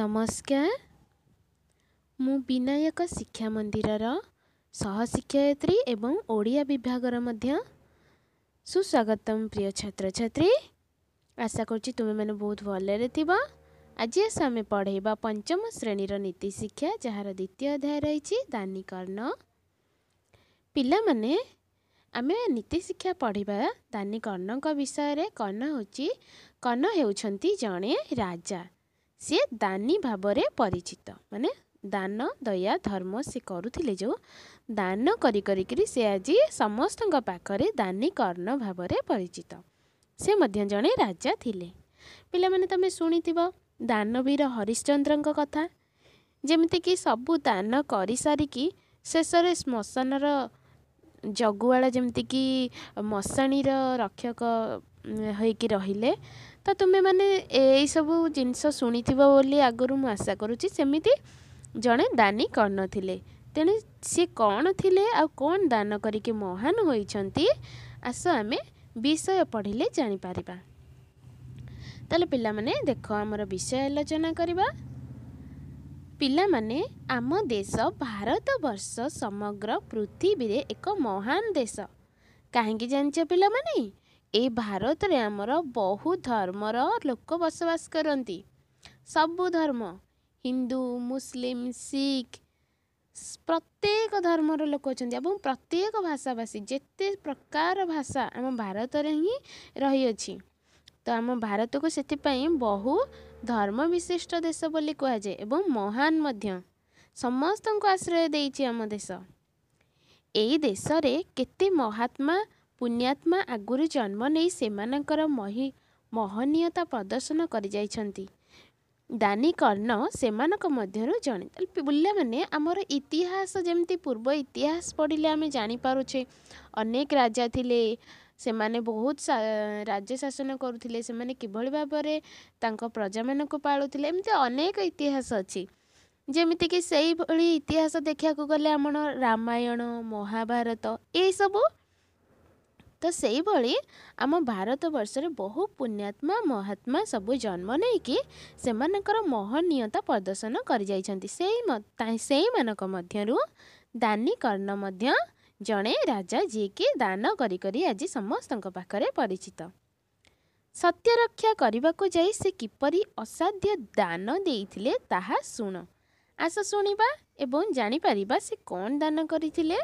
ନମସ୍କାର ମୁଁ ବିନାୟକ ଶିକ୍ଷା ମନ୍ଦିରର ସହ ସହଶିକ୍ଷୟତ୍ରୀ ଏବଂ ଓଡ଼ିଆ ବିଭାଗର ମଧ୍ୟ ସୁସ୍ୱାଗତମ ପ୍ରିୟ ଛାତ୍ରଛାତ୍ରୀ ଆଶା କରୁଛି ତୁମେମାନେ ବହୁତ ଭଲରେ ଥିବ ଆଜି ଆସ ଆମେ ପଢ଼େଇବା ପଞ୍ଚମ ଶ୍ରେଣୀର ନୀତି ଶିକ୍ଷା ଯାହାର ଦ୍ୱିତୀୟ ଅଧ୍ୟାୟ ରହିଛି ଦାନୀକର୍ଣ୍ଣ ପିଲାମାନେ ଆମେ ନୀତି ଶିକ୍ଷା ପଢ଼ିବା ଦାନୀ କର୍ଣ୍ଣଙ୍କ ବିଷୟରେ କର୍ଣ୍ଣ ହେଉଛି କର୍ଣ୍ଣ ହେଉଛନ୍ତି ଜଣେ ରାଜା ସିଏ ଦାନୀ ଭାବରେ ପରିଚିତ ମାନେ ଦାନ ଦୟା ଧର୍ମ ସେ କରୁଥିଲେ ଯେଉଁ ଦାନ କରି କରିକିରି ସେ ଆଜି ସମସ୍ତଙ୍କ ପାଖରେ ଦାନୀ କର୍ଣ୍ଣ ଭାବରେ ପରିଚିତ ସେ ମଧ୍ୟ ଜଣେ ରାଜା ଥିଲେ ପିଲାମାନେ ତୁମେ ଶୁଣିଥିବ ଦାନବୀର ହରିଶ୍ଚନ୍ଦ୍ରଙ୍କ କଥା ଯେମିତିକି ସବୁ ଦାନ କରିସାରିକି ଶେଷରେ ଶ୍ମଶାନର ଜଗୁଆଳ ଯେମିତିକି ମଶାଣୀର ରକ୍ଷକ ହୋଇକି ରହିଲେ ତ ତୁମେମାନେ ଏଇସବୁ ଜିନିଷ ଶୁଣିଥିବ ବୋଲି ଆଗରୁ ମୁଁ ଆଶା କରୁଛି ସେମିତି ଜଣେ ଦାନୀ କର୍ଣ୍ଣ ଥିଲେ ତେଣୁ ସିଏ କ'ଣ ଥିଲେ ଆଉ କ'ଣ ଦାନ କରିକି ମହାନ ହୋଇଛନ୍ତି ଆସ ଆମେ ବିଷୟ ପଢ଼ିଲେ ଜାଣିପାରିବା ତାହେଲେ ପିଲାମାନେ ଦେଖ ଆମର ବିଷୟ ଆଲୋଚନା କରିବା ପିଲାମାନେ ଆମ ଦେଶ ଭାରତବର୍ଷ ସମଗ୍ର ପୃଥିବୀରେ ଏକ ମହାନ ଦେଶ କାହିଁକି ଜାଣିଛ ପିଲାମାନେ ଏ ଭାରତରେ ଆମର ବହୁ ଧର୍ମର ଲୋକ ବସବାସ କରନ୍ତି ସବୁ ଧର୍ମ ହିନ୍ଦୁ ମୁସଲିମ୍ ଶିଖ ପ୍ରତ୍ୟେକ ଧର୍ମର ଲୋକ ଅଛନ୍ତି ଏବଂ ପ୍ରତ୍ୟେକ ଭାଷାଭାଷୀ ଯେତେ ପ୍ରକାର ଭାଷା ଆମ ଭାରତରେ ହିଁ ରହିଅଛି ତ ଆମ ଭାରତକୁ ସେଥିପାଇଁ ବହୁ ଧର୍ମ ବିଶିଷ୍ଟ ଦେଶ ବୋଲି କୁହାଯାଏ ଏବଂ ମହାନ ମଧ୍ୟ ସମସ୍ତଙ୍କୁ ଆଶ୍ରୟ ଦେଇଛି ଆମ ଦେଶ ଏଇ ଦେଶରେ କେତେ ମହାତ୍ମା ପୁଣ୍ୟାତ୍ମା ଆଗରୁ ଜନ୍ମ ନେଇ ସେମାନଙ୍କର ମହି ମହନୀୟତା ପ୍ରଦର୍ଶନ କରିଯାଇଛନ୍ତି ଦାନି କର୍ଣ୍ଣ ସେମାନଙ୍କ ମଧ୍ୟରୁ ଜଣେ ତାହେଲେ ପିଲାମାନେ ଆମର ଇତିହାସ ଯେମିତି ପୂର୍ବ ଇତିହାସ ପଢ଼ିଲେ ଆମେ ଜାଣିପାରୁଛେ ଅନେକ ରାଜା ଥିଲେ ସେମାନେ ବହୁତ ରାଜ୍ୟ ଶାସନ କରୁଥିଲେ ସେମାନେ କିଭଳି ଭାବରେ ତାଙ୍କ ପ୍ରଜାମାନଙ୍କୁ ପାଳୁଥିଲେ ଏମିତି ଅନେକ ଇତିହାସ ଅଛି ଯେମିତିକି ସେଇଭଳି ଇତିହାସ ଦେଖିବାକୁ ଗଲେ ଆମର ରାମାୟଣ ମହାଭାରତ ଏଇସବୁ ତ ସେଇଭଳି ଆମ ଭାରତବର୍ଷରେ ବହୁ ପୁଣ୍ୟାତ୍ମା ମହାତ୍ମା ସବୁ ଜନ୍ମ ନେଇକି ସେମାନଙ୍କର ମହନୀୟତା ପ୍ରଦର୍ଶନ କରିଯାଇଛନ୍ତି ସେଇ ସେଇମାନଙ୍କ ମଧ୍ୟରୁ କର୍ଣ୍ଣ ମଧ୍ୟ ଜଣେ ରାଜା ଯିଏକି ଦାନ କରି କରି ଆଜି ସମସ୍ତଙ୍କ ପାଖରେ ପରିଚିତ ସତ୍ୟ ରକ୍ଷା କରିବାକୁ ଯାଇ ସେ କିପରି ଅସାଧ୍ୟ ଦାନ ଦେଇଥିଲେ ତାହା ଶୁଣ ଆସ ଶୁଣିବା ଏବଂ ଜାଣିପାରିବା ସେ କ'ଣ ଦାନ କରିଥିଲେ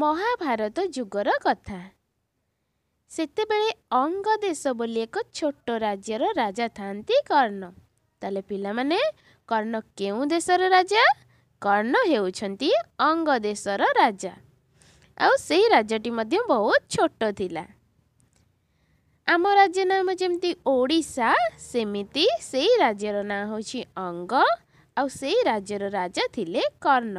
ମହାଭାରତ ଯୁଗର କଥା ସେତେବେଳେ ଅଙ୍ଗ ଦେଶ ବୋଲି ଏକ ଛୋଟ ରାଜ୍ୟର ରାଜା ଥାନ୍ତି କର୍ଣ୍ଣ ତାହେଲେ ପିଲାମାନେ କର୍ଣ୍ଣ କେଉଁ ଦେଶର ରାଜା କର୍ଣ୍ଣ ହେଉଛନ୍ତି ଅଙ୍ଗ ଦେଶର ରାଜା ଆଉ ସେଇ ରାଜ୍ୟଟି ମଧ୍ୟ ବହୁତ ଛୋଟ ଥିଲା ଆମ ରାଜ୍ୟ ନାମ ଯେମିତି ଓଡ଼ିଶା ସେମିତି ସେଇ ରାଜ୍ୟର ନାଁ ହେଉଛି ଅଙ୍ଗ ଆଉ ସେଇ ରାଜ୍ୟର ରାଜା ଥିଲେ କର୍ଣ୍ଣ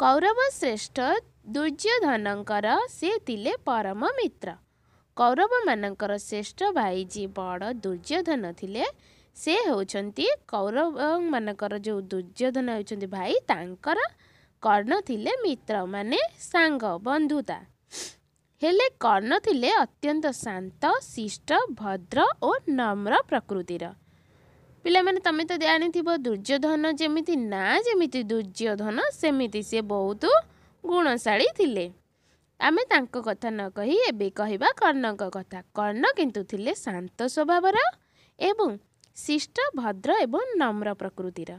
କୌରବ ଶ୍ରେଷ୍ଠ ଦୁର୍ଯ୍ୟୋଧନଙ୍କର ସେ ଥିଲେ ପରମ ମିତ୍ର କୌରବମାନଙ୍କର ଶ୍ରେଷ୍ଠ ଭାଇ ଯିଏ ବଡ଼ ଦୁର୍ଯ୍ୟୋଧନ ଥିଲେ ସେ ହେଉଛନ୍ତି କୌରବମାନଙ୍କର ଯେଉଁ ଦୁର୍ଯ୍ୟୋଧନ ହେଉଛନ୍ତି ଭାଇ ତାଙ୍କର କର୍ଣ୍ଣ ଥିଲେ ମିତ୍ର ମାନେ ସାଙ୍ଗ ବନ୍ଧୁତା ହେଲେ କର୍ଣ୍ଣ ଥିଲେ ଅତ୍ୟନ୍ତ ଶାନ୍ତ ଶିଷ୍ଟ ଭଦ୍ର ଓ ନମ୍ର ପ୍ରକୃତିର ପିଲାମାନେ ତମେ ତ ଜାଣିଥିବ ଦୁର୍ଯ୍ୟୋଧନ ଯେମିତି ନା ଯେମିତି ଦୁର୍ଯ୍ୟୋଧନ ସେମିତି ସେ ବହୁତ ଗୁଣଶାଳୀ ଥିଲେ ଆମେ ତାଙ୍କ କଥା ନ କହି ଏବେ କହିବା କର୍ଣ୍ଣଙ୍କ କଥା କର୍ଣ୍ଣ କିନ୍ତୁ ଥିଲେ ଶାନ୍ତ ସ୍ୱଭାବର ଏବଂ ଶିଷ୍ଟ ଭଦ୍ର ଏବଂ ନମ୍ର ପ୍ରକୃତିର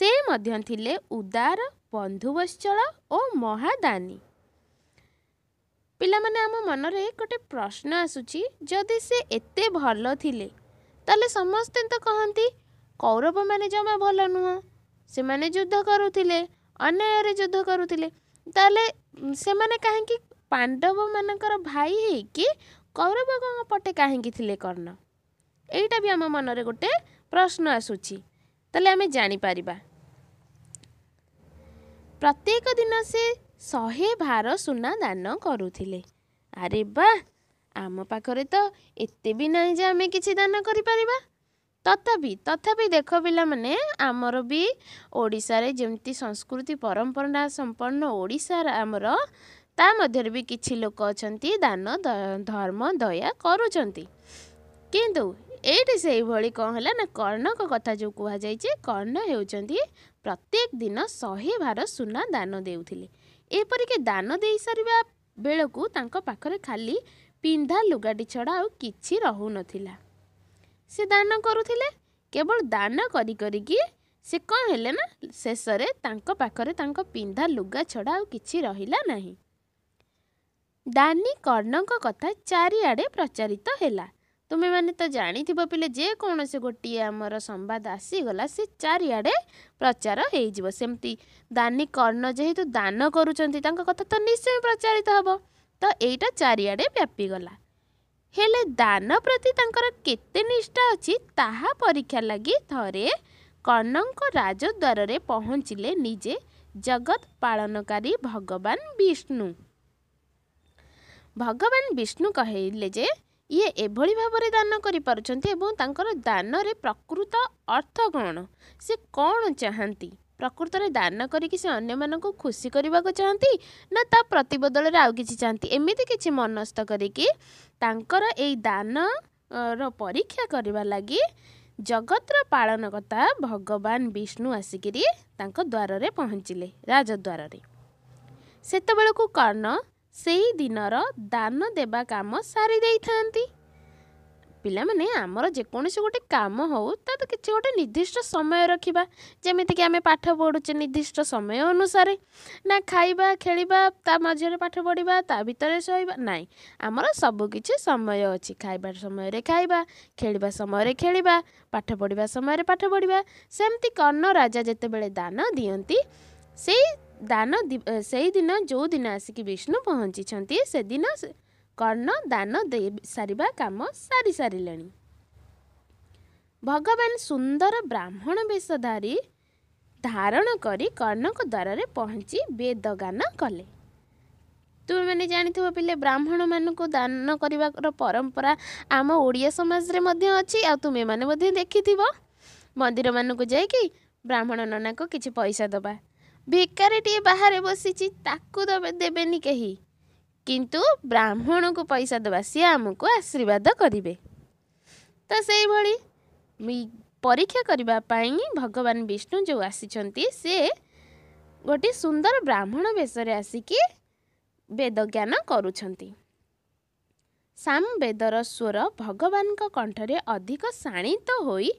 ସେ ମଧ୍ୟ ଥିଲେ ଉଦାର ବନ୍ଧୁବଶ୍ଚଳ ଓ ମହାଦାନୀ ପିଲାମାନେ ଆମ ମନରେ ଗୋଟେ ପ୍ରଶ୍ନ ଆସୁଛି ଯଦି ସେ ଏତେ ଭଲ ଥିଲେ ତାହେଲେ ସମସ୍ତେ ତ କହନ୍ତି କୌରବମାନେ ଜମା ଭଲ ନୁହଁ ସେମାନେ ଯୁଦ୍ଧ କରୁଥିଲେ ଅନ୍ୟାୟରେ ଯୁଦ୍ଧ କରୁଥିଲେ ତାହେଲେ ସେମାନେ କାହିଁକି ପାଣ୍ଡବମାନଙ୍କର ଭାଇ ହେଇକି କୌରବଙ୍କ ପଟେ କାହିଁକି ଥିଲେ କର୍ଣ୍ଣ ଏଇଟା ବି ଆମ ମନରେ ଗୋଟେ ପ୍ରଶ୍ନ ଆସୁଛି ତାହେଲେ ଆମେ ଜାଣିପାରିବା ପ୍ରତ୍ୟେକ ଦିନ ସେ ଶହେ ଭାର ସୁନା ଦାନ କରୁଥିଲେ ଆରେ ବା ଆମ ପାଖରେ ତ ଏତେ ବି ନାହିଁ ଯେ ଆମେ କିଛି ଦାନ କରିପାରିବା ତଥାପି ତଥାପି ଦେଖ ପିଲାମାନେ ଆମର ବି ଓଡ଼ିଶାରେ ଯେମିତି ସଂସ୍କୃତି ପରମ୍ପରା ସମ୍ପନ୍ନ ଓଡ଼ିଶାର ଆମର ତା ମଧ୍ୟରେ ବି କିଛି ଲୋକ ଅଛନ୍ତି ଦାନ ଧର୍ମ ଦୟା କରୁଛନ୍ତି କିନ୍ତୁ ଏଇଠି ସେଇଭଳି କ'ଣ ହେଲା ନା କର୍ଣ୍ଣଙ୍କ କଥା ଯେଉଁ କୁହାଯାଇଛି କର୍ଣ୍ଣ ହେଉଛନ୍ତି ପ୍ରତ୍ୟେକ ଦିନ ଶହେ ଭାର ସୁନା ଦାନ ଦେଉଥିଲେ ଏପରିକି ଦାନ ଦେଇସାରିବା ବେଳକୁ ତାଙ୍କ ପାଖରେ ଖାଲି ପିନ୍ଧା ଲୁଗାଟି ଛଡ଼ା ଆଉ କିଛି ରହୁନଥିଲା ସେ ଦାନ କରୁଥିଲେ କେବଳ ଦାନ କରି କରିକି ସେ କ'ଣ ହେଲେ ନା ଶେଷରେ ତାଙ୍କ ପାଖରେ ତାଙ୍କ ପିନ୍ଧା ଲୁଗା ଛଡ଼ା ଆଉ କିଛି ରହିଲା ନାହିଁ ଦାନୀ କର୍ଣ୍ଣଙ୍କ କଥା ଚାରିଆଡ଼େ ପ୍ରଚାରିତ ହେଲା ତୁମେମାନେ ତ ଜାଣିଥିବ ପିଲେ ଯେକୌଣସି ଗୋଟିଏ ଆମର ସମ୍ବାଦ ଆସିଗଲା ସେ ଚାରିଆଡ଼େ ପ୍ରଚାର ହେଇଯିବ ସେମିତି ଦାନୀ କର୍ଣ୍ଣ ଯେହେତୁ ଦାନ କରୁଛନ୍ତି ତାଙ୍କ କଥା ତ ନିଶ୍ଚୟ ପ୍ରଚାରିତ ହେବ ତ ଏଇଟା ଚାରିଆଡ଼େ ବ୍ୟାପିଗଲା ହେଲେ ଦାନ ପ୍ରତି ତାଙ୍କର କେତେ ନିଷ୍ଠା ଅଛି ତାହା ପରୀକ୍ଷା ଲାଗି ଥରେ କନଙ୍କ ରାଜଦ୍ୱାରରେ ପହଞ୍ଚିଲେ ନିଜେ ଜଗତ ପାଳନକାରୀ ଭଗବାନ ବିଷ୍ଣୁ ଭଗବାନ ବିଷ୍ଣୁ କହିଲେ ଯେ ଇଏ ଏଭଳି ଭାବରେ ଦାନ କରିପାରୁଛନ୍ତି ଏବଂ ତାଙ୍କର ଦାନରେ ପ୍ରକୃତ ଅର୍ଥ କ'ଣ ସେ କ'ଣ ଚାହାନ୍ତି ପ୍ରକୃତରେ ଦାନ କରିକି ସେ ଅନ୍ୟମାନଙ୍କୁ ଖୁସି କରିବାକୁ ଚାହାନ୍ତି ନା ତା ପ୍ରତିବଦଳରେ ଆଉ କିଛି ଚାହାନ୍ତି ଏମିତି କିଛି ମନସ୍ଥ କରିକି ତାଙ୍କର ଏଇ ଦାନର ପରୀକ୍ଷା କରିବା ଲାଗି ଜଗତର ପାଳନ କଥା ଭଗବାନ ବିଷ୍ଣୁ ଆସିକିରି ତାଙ୍କ ଦ୍ୱାରରେ ପହଞ୍ଚିଲେ ରାଜଦ୍ୱାରରେ ସେତେବେଳକୁ କର୍ଣ୍ଣ ସେହି ଦିନର ଦାନ ଦେବା କାମ ସାରି ଦେଇଥାନ୍ତି ପିଲାମାନେ ଆମର ଯେକୌଣସି ଗୋଟେ କାମ ହେଉ ତା'ର କିଛି ଗୋଟେ ନିର୍ଦ୍ଦିଷ୍ଟ ସମୟ ରଖିବା ଯେମିତିକି ଆମେ ପାଠ ପଢ଼ୁଛେ ନିର୍ଦ୍ଦିଷ୍ଟ ସମୟ ଅନୁସାରେ ନା ଖାଇବା ଖେଳିବା ତା ମଝିରେ ପାଠ ପଢ଼ିବା ତା ଭିତରେ ଶୋଇବା ନାହିଁ ଆମର ସବୁକିଛି ସମୟ ଅଛି ଖାଇବା ସମୟରେ ଖାଇବା ଖେଳିବା ସମୟରେ ଖେଳିବା ପାଠ ପଢ଼ିବା ସମୟରେ ପାଠ ପଢ଼ିବା ସେମିତି କର୍ଣ୍ଣ ରାଜା ଯେତେବେଳେ ଦାନ ଦିଅନ୍ତି ସେଇ ଦାନ ସେଇଦିନ ଯେଉଁ ଦିନ ଆସିକି ବିଷ୍ଣୁ ପହଞ୍ଚିଛନ୍ତି ସେଦିନ କର୍ଣ୍ଣ ଦାନ ଦେଇ ସାରିବା କାମ ସାରିସାରିଲେଣି ଭଗବାନ ସୁନ୍ଦର ବ୍ରାହ୍ମଣ ବେଶ ଧରି ଧାରଣ କରି କର୍ଣ୍ଣଙ୍କ ଦ୍ୱାରରେ ପହଞ୍ଚି ବେଦଗାନ କଲେ ତୁମେମାନେ ଜାଣିଥିବ ପିଲେ ବ୍ରାହ୍ମଣମାନଙ୍କୁ ଦାନ କରିବାର ପରମ୍ପରା ଆମ ଓଡ଼ିଆ ସମାଜରେ ମଧ୍ୟ ଅଛି ଆଉ ତୁମେମାନେ ମଧ୍ୟ ଦେଖିଥିବ ମନ୍ଦିରମାନଙ୍କୁ ଯାଇକି ବ୍ରାହ୍ମଣ ନନାକୁ କିଛି ପଇସା ଦେବା ଭିକାରୀଟିଏ ବାହାରେ ବସିଛି ତାକୁ ଦେବେନି କେହି କିନ୍ତୁ ବ୍ରାହ୍ମଣକୁ ପଇସା ଦେବା ସିଏ ଆମକୁ ଆଶୀର୍ବାଦ କରିବେ ତ ସେଇଭଳି ପରୀକ୍ଷା କରିବା ପାଇଁ ଭଗବାନ ବିଷ୍ଣୁ ଯେଉଁ ଆସିଛନ୍ତି ସେ ଗୋଟିଏ ସୁନ୍ଦର ବ୍ରାହ୍ମଣ ବେଶରେ ଆସିକି ବେଦ ଜ୍ଞାନ କରୁଛନ୍ତି ସାମ ବେଦର ସ୍ୱର ଭଗବାନଙ୍କ କଣ୍ଠରେ ଅଧିକ ଶାଣିତ ହୋଇ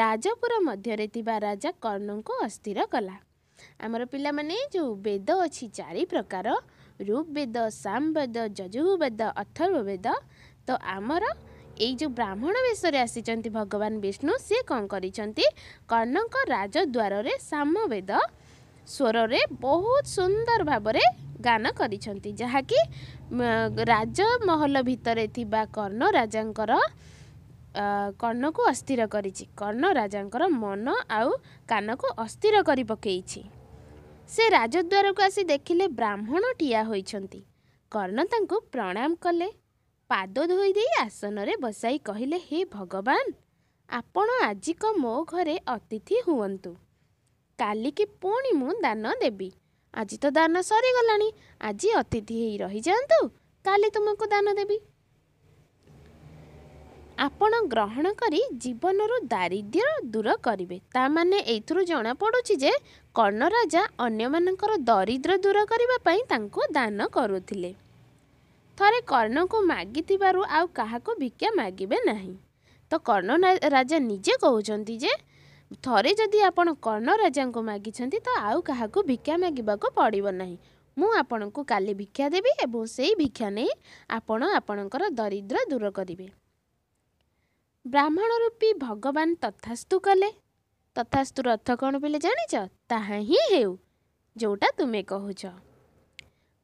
ରାଜପୁର ମଧ୍ୟରେ ଥିବା ରାଜା କର୍ଣ୍ଣଙ୍କୁ ଅସ୍ଥିର କଲା ଆମର ପିଲାମାନେ ଯେଉଁ ବେଦ ଅଛି ଚାରି ପ୍ରକାର ଋଗ୍ବେଦ ସାମବେଦ ଯଜୁବେଦ ଅଥର୍ବେଦ ତ ଆମର ଏଇ ଯେଉଁ ବ୍ରାହ୍ମଣ ବେଶରେ ଆସିଛନ୍ତି ଭଗବାନ ବିଷ୍ଣୁ ସିଏ କ'ଣ କରିଛନ୍ତି କର୍ଣ୍ଣଙ୍କ ରାଜଦ୍ୱାରରେ ସାମବେଦ ସ୍ୱରରେ ବହୁତ ସୁନ୍ଦର ଭାବରେ ଗାନ କରିଛନ୍ତି ଯାହାକି ରାଜମହଲ ଭିତରେ ଥିବା କର୍ଣ୍ଣ ରାଜାଙ୍କର କର୍ଣ୍ଣକୁ ଅସ୍ଥିର କରିଛି କର୍ଣ୍ଣ ରାଜାଙ୍କର ମନ ଆଉ କାନକୁ ଅସ୍ଥିର କରି କରିପକାଇଛି ସେ ରାଜଦ୍ୱାରକୁ ଆସି ଦେଖିଲେ ବ୍ରାହ୍ମଣ ଠିଆ ହୋଇଛନ୍ତି କର୍ଣ୍ଣ ତାଙ୍କୁ ପ୍ରଣାମ କଲେ ପାଦ ଧୋଇ ଦେଇ ଆସନରେ ବସାଇ କହିଲେ ହେ ଭଗବାନ ଆପଣ ଆଜିକ ମୋ ଘରେ ଅତିଥି ହୁଅନ୍ତୁ କାଲିକି ପୁଣି ମୁଁ ଦାନ ଦେବି ଆଜି ତ ଦାନ ସରିଗଲାଣି ଆଜି ଅତିଥି ହେଇ ରହିଯାଆନ୍ତୁ କାଲି ତୁମକୁ ଦାନ ଦେବି ଆପଣ ଗ୍ରହଣ କରି ଜୀବନରୁ ଦାରିଦ୍ର୍ୟ ଦୂର କରିବେ ତାମାନେ ଏଇଥିରୁ ଜଣାପଡ଼ୁଛି ଯେ କର୍ଣ୍ଣ ରାଜା ଅନ୍ୟମାନଙ୍କର ଦରିଦ୍ର ଦୂର କରିବା ପାଇଁ ତାଙ୍କୁ ଦାନ କରୁଥିଲେ ଥରେ କର୍ଣ୍ଣଙ୍କୁ ମାଗିଥିବାରୁ ଆଉ କାହାକୁ ଭିକ୍ଷା ମାଗିବେ ନାହିଁ ତ କର୍ଣ୍ଣ ରାଜା ନିଜେ କହୁଛନ୍ତି ଯେ ଥରେ ଯଦି ଆପଣ କର୍ଣ୍ଣ ରାଜାଙ୍କୁ ମାଗିଛନ୍ତି ତ ଆଉ କାହାକୁ ଭିକ୍ଷା ମାଗିବାକୁ ପଡ଼ିବ ନାହିଁ ମୁଁ ଆପଣଙ୍କୁ କାଲି ଭିକ୍ଷା ଦେବି ଏବଂ ସେଇ ଭିକ୍ଷା ନେଇ ଆପଣ ଆପଣଙ୍କର ଦରିଦ୍ର ଦୂର କରିବେ ବ୍ରାହ୍ମଣ ରୂପୀ ଭଗବାନ ତଥାସ୍ତୁ କଲେ ତଥାସ୍ତୁ ରଥ କ'ଣ ବୋଲି ଜାଣିଛ ତାହା ହିଁ ହେଉ ଯେଉଁଟା ତୁମେ କହୁଛ